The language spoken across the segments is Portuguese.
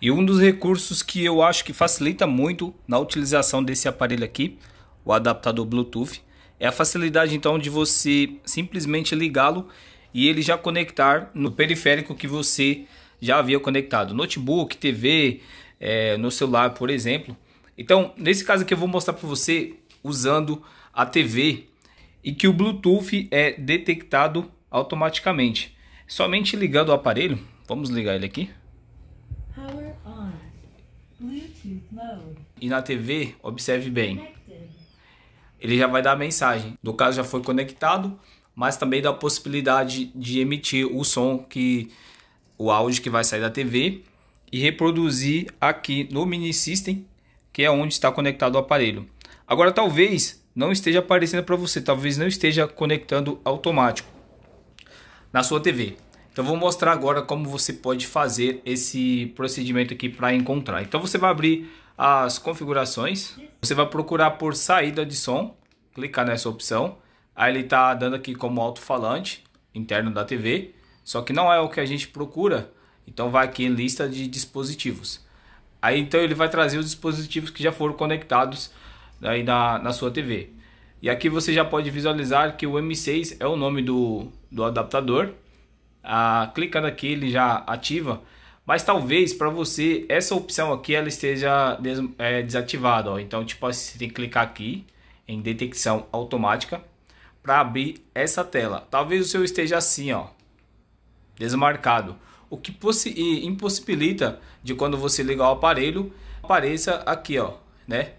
E um dos recursos que eu acho que facilita muito na utilização desse aparelho aqui, o adaptador Bluetooth, é a facilidade então de você simplesmente ligá-lo e ele já conectar no periférico que você já havia conectado, notebook, TV, é, no celular, por exemplo. Então, nesse caso aqui eu vou mostrar para você usando a TV e que o Bluetooth é detectado automaticamente. Somente ligando o aparelho, vamos ligar ele aqui. E na TV, observe bem. Ele já vai dar a mensagem. No caso, já foi conectado, mas também dá a possibilidade de emitir o som que o áudio que vai sair da TV e reproduzir aqui no mini system, que é onde está conectado o aparelho. Agora talvez não esteja aparecendo para você, talvez não esteja conectando automático na sua TV. Então vou mostrar agora como você pode fazer esse procedimento aqui para encontrar. Então você vai abrir as configurações. Você vai procurar por saída de som, clicar nessa opção. Aí ele está dando aqui como alto-falante interno da TV, só que não é o que a gente procura. Então vai aqui em lista de dispositivos. Aí então ele vai trazer os dispositivos que já foram conectados aí na, na sua TV. E aqui você já pode visualizar que o M6 é o nome do, do adaptador. Ah, clicando aqui ele já ativa mas talvez para você essa opção aqui ela esteja des é, desativada. Ó. Então, tipo, você tem que clicar aqui em detecção automática para abrir essa tela. Talvez o seu esteja assim, ó, desmarcado. O que impossibilita de quando você ligar o aparelho apareça aqui, ó, né?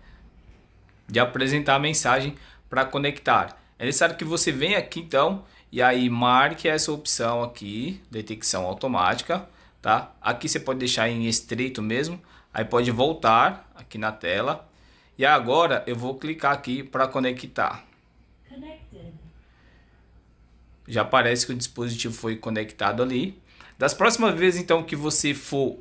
De apresentar a mensagem para conectar. É necessário que você venha aqui então e aí marque essa opção aqui, detecção automática tá? Aqui você pode deixar em estreito mesmo, aí pode voltar aqui na tela. E agora eu vou clicar aqui para conectar. Connected. Já parece que o dispositivo foi conectado ali. Das próximas vezes então que você for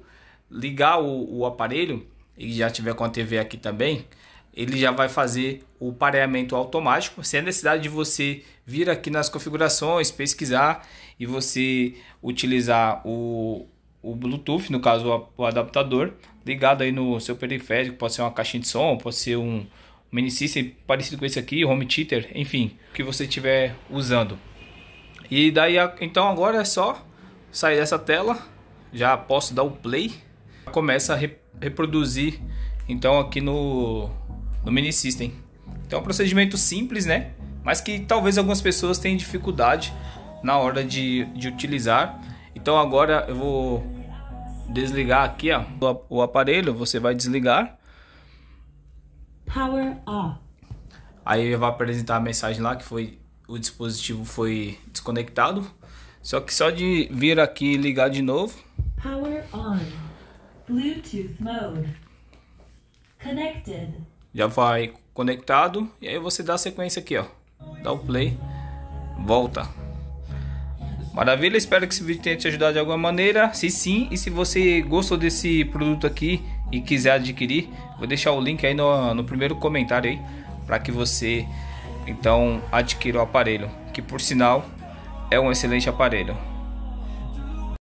ligar o, o aparelho e já tiver com a TV aqui também, ele já vai fazer o pareamento automático, sem a necessidade de você vir aqui nas configurações, pesquisar e você utilizar o, o Bluetooth, no caso o adaptador, ligado aí no seu periférico, pode ser uma caixinha de som, pode ser um mini system parecido com esse aqui, home theater, enfim, que você estiver usando. E daí, então agora é só sair dessa tela, já posso dar o play, começa a reproduzir então aqui no, no mini system. Então é um procedimento simples, né? Mas que talvez algumas pessoas tenham dificuldade na hora de, de utilizar. Então agora eu vou desligar aqui, ó, o aparelho, você vai desligar. Power off. Aí ele vai apresentar a mensagem lá que foi o dispositivo foi desconectado. Só que só de vir aqui e ligar de novo. Power on. Bluetooth mode. Connected. Já vai conectado e aí você dá a sequência aqui, ó. Dá o play. Volta. Maravilha, espero que esse vídeo tenha te ajudado de alguma maneira. Se sim, e se você gostou desse produto aqui e quiser adquirir, vou deixar o link aí no, no primeiro comentário aí para que você então adquira o aparelho, que por sinal é um excelente aparelho.